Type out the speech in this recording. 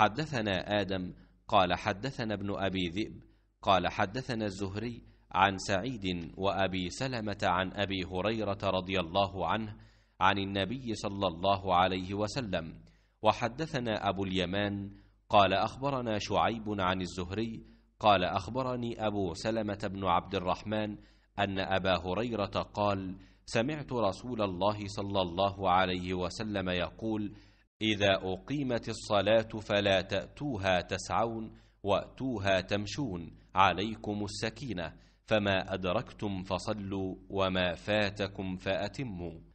حدثنا آدم قال حدثنا ابن أبي ذئب قال حدثنا الزهري عن سعيد وأبي سلمة عن أبي هريرة رضي الله عنه عن النبي صلى الله عليه وسلم وحدثنا أبو اليمان قال أخبرنا شعيب عن الزهري قال أخبرني أبو سلمة بن عبد الرحمن أن أبا هريرة قال سمعت رسول الله صلى الله عليه وسلم يقول إذا أقيمت الصلاة فلا تأتوها تسعون وأتوها تمشون عليكم السكينة فما أدركتم فصلوا وما فاتكم فأتموا